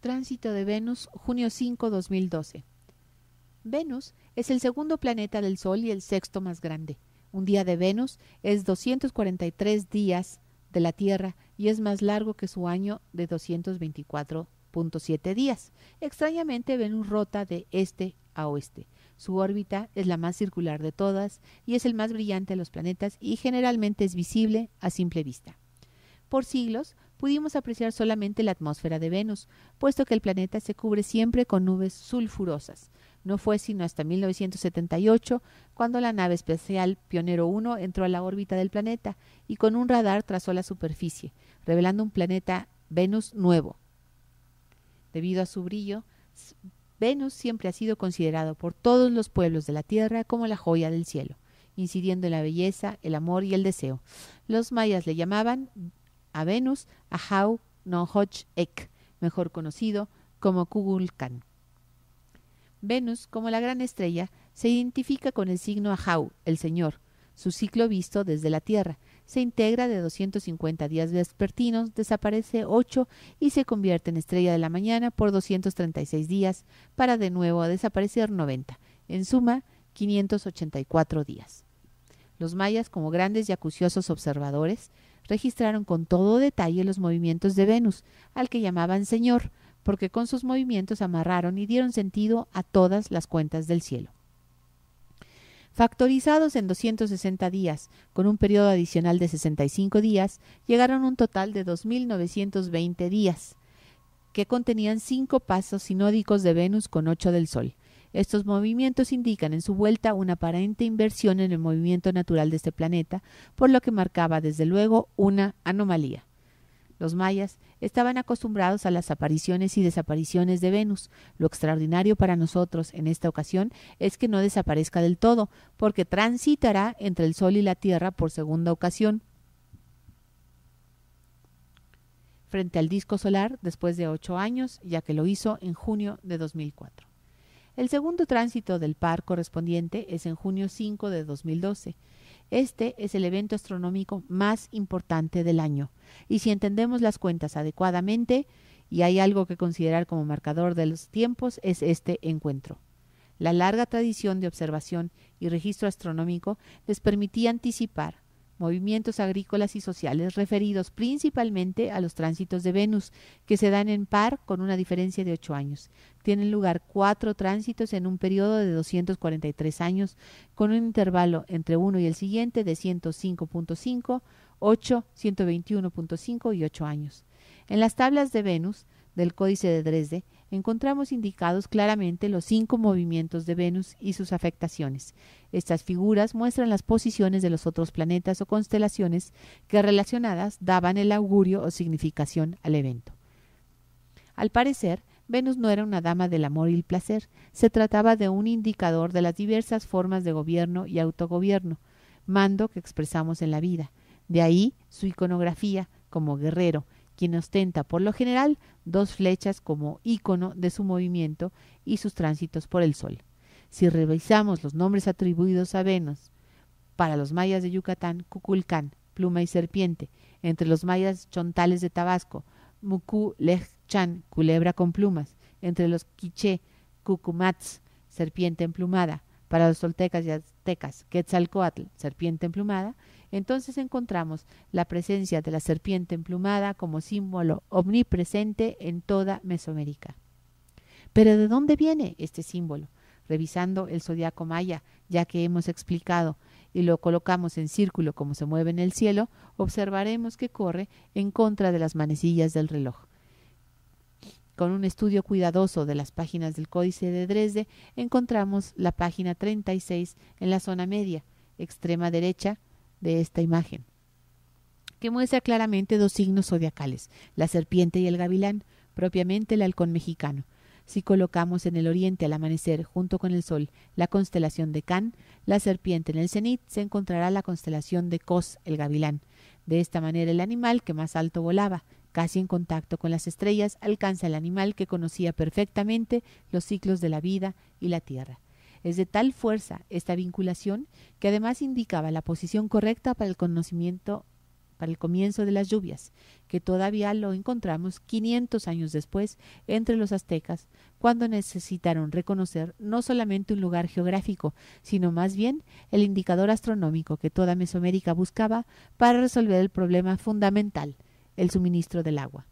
Tránsito de Venus, junio 5, 2012. Venus es el segundo planeta del Sol y el sexto más grande. Un día de Venus es 243 días de la Tierra y es más largo que su año de 224.7 días. Extrañamente, Venus rota de este a oeste. Su órbita es la más circular de todas y es el más brillante de los planetas y generalmente es visible a simple vista. Por siglos, pudimos apreciar solamente la atmósfera de Venus, puesto que el planeta se cubre siempre con nubes sulfurosas. No fue sino hasta 1978 cuando la nave especial Pionero 1 entró a la órbita del planeta y con un radar trazó la superficie, revelando un planeta Venus nuevo. Debido a su brillo, Venus siempre ha sido considerado por todos los pueblos de la Tierra como la joya del cielo, incidiendo en la belleza, el amor y el deseo. Los mayas le llamaban a Venus Ahau Nohoch, Ek, mejor conocido como Kugulkan. Venus, como la gran estrella, se identifica con el signo Ahau, el Señor, su ciclo visto desde la Tierra. Se integra de 250 días vespertinos, desaparece 8 y se convierte en estrella de la mañana por 236 días, para de nuevo desaparecer 90. En suma, 584 días. Los mayas, como grandes y acuciosos observadores, registraron con todo detalle los movimientos de Venus, al que llamaban Señor, porque con sus movimientos amarraron y dieron sentido a todas las cuentas del cielo. Factorizados en 260 días, con un periodo adicional de 65 días, llegaron un total de 2.920 días, que contenían cinco pasos sinódicos de Venus con ocho del Sol. Estos movimientos indican en su vuelta una aparente inversión en el movimiento natural de este planeta, por lo que marcaba desde luego una anomalía. Los mayas estaban acostumbrados a las apariciones y desapariciones de Venus. Lo extraordinario para nosotros en esta ocasión es que no desaparezca del todo, porque transitará entre el Sol y la Tierra por segunda ocasión frente al disco solar después de ocho años, ya que lo hizo en junio de 2004. El segundo tránsito del par correspondiente es en junio 5 de 2012. Este es el evento astronómico más importante del año, y si entendemos las cuentas adecuadamente, y hay algo que considerar como marcador de los tiempos, es este encuentro. La larga tradición de observación y registro astronómico les permitía anticipar, movimientos agrícolas y sociales referidos principalmente a los tránsitos de Venus, que se dan en par con una diferencia de 8 años. Tienen lugar cuatro tránsitos en un periodo de 243 años, con un intervalo entre uno y el siguiente de 105.5, 8, 121.5 y 8 años. En las tablas de Venus del Códice de Dresde, encontramos indicados claramente los cinco movimientos de Venus y sus afectaciones. Estas figuras muestran las posiciones de los otros planetas o constelaciones que relacionadas daban el augurio o significación al evento. Al parecer, Venus no era una dama del amor y el placer, se trataba de un indicador de las diversas formas de gobierno y autogobierno, mando que expresamos en la vida. De ahí su iconografía como guerrero, quien ostenta por lo general dos flechas como ícono de su movimiento y sus tránsitos por el sol. Si revisamos los nombres atribuidos a Venus para los mayas de Yucatán, Cuculcán, pluma y serpiente, entre los mayas chontales de Tabasco, Mucú culebra con plumas, entre los quiché, Cucumats, serpiente emplumada, para los toltecas y Quetzalcoatl, serpiente emplumada, entonces encontramos la presencia de la serpiente emplumada como símbolo omnipresente en toda Mesoamérica. Pero ¿de dónde viene este símbolo? Revisando el zodiaco maya, ya que hemos explicado y lo colocamos en círculo como se mueve en el cielo, observaremos que corre en contra de las manecillas del reloj. Con un estudio cuidadoso de las páginas del Códice de Dresde, encontramos la página 36 en la zona media, extrema derecha de esta imagen, que muestra claramente dos signos zodiacales, la serpiente y el gavilán, propiamente el halcón mexicano. Si colocamos en el oriente al amanecer, junto con el sol, la constelación de Can, la serpiente en el cenit, se encontrará la constelación de Cos, el gavilán. De esta manera el animal que más alto volaba, Casi en contacto con las estrellas alcanza el animal que conocía perfectamente los ciclos de la vida y la Tierra. Es de tal fuerza esta vinculación que además indicaba la posición correcta para el conocimiento para el comienzo de las lluvias, que todavía lo encontramos 500 años después entre los aztecas, cuando necesitaron reconocer no solamente un lugar geográfico, sino más bien el indicador astronómico que toda Mesoamérica buscaba para resolver el problema fundamental el suministro del agua.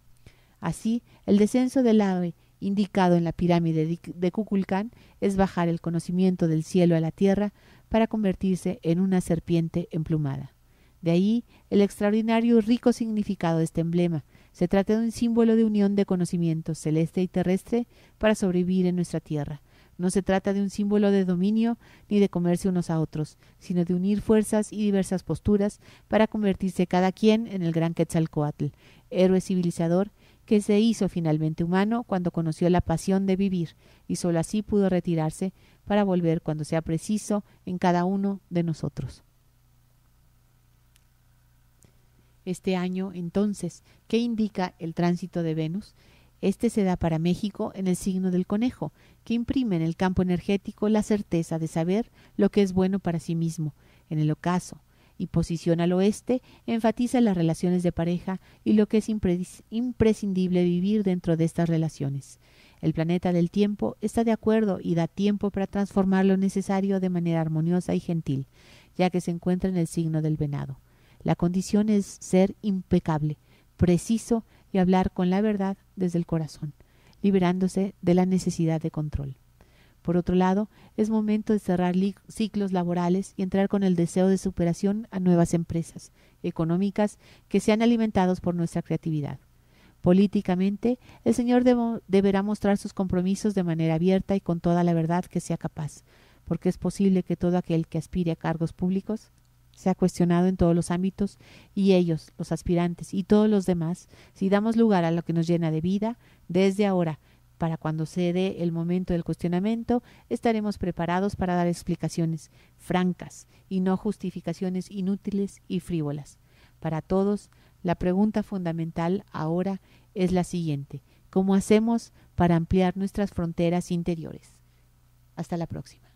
Así, el descenso del ave indicado en la pirámide de Cuculcán es bajar el conocimiento del cielo a la tierra para convertirse en una serpiente emplumada. De ahí el extraordinario y rico significado de este emblema. Se trata de un símbolo de unión de conocimiento celeste y terrestre para sobrevivir en nuestra tierra, no se trata de un símbolo de dominio ni de comerse unos a otros, sino de unir fuerzas y diversas posturas para convertirse cada quien en el gran Quetzalcoatl, héroe civilizador que se hizo finalmente humano cuando conoció la pasión de vivir y sólo así pudo retirarse para volver cuando sea preciso en cada uno de nosotros. Este año, entonces, ¿qué indica el tránsito de Venus, este se da para México en el signo del conejo, que imprime en el campo energético la certeza de saber lo que es bueno para sí mismo, en el ocaso, y posición al oeste enfatiza las relaciones de pareja y lo que es imprescindible vivir dentro de estas relaciones. El planeta del tiempo está de acuerdo y da tiempo para transformar lo necesario de manera armoniosa y gentil, ya que se encuentra en el signo del venado. La condición es ser impecable, preciso y hablar con la verdad desde el corazón, liberándose de la necesidad de control. Por otro lado, es momento de cerrar ciclos laborales y entrar con el deseo de superación a nuevas empresas económicas que sean alimentados por nuestra creatividad. Políticamente, el Señor deberá mostrar sus compromisos de manera abierta y con toda la verdad que sea capaz, porque es posible que todo aquel que aspire a cargos públicos se ha cuestionado en todos los ámbitos y ellos, los aspirantes y todos los demás, si damos lugar a lo que nos llena de vida, desde ahora, para cuando se dé el momento del cuestionamiento, estaremos preparados para dar explicaciones francas y no justificaciones inútiles y frívolas. Para todos, la pregunta fundamental ahora es la siguiente. ¿Cómo hacemos para ampliar nuestras fronteras interiores? Hasta la próxima.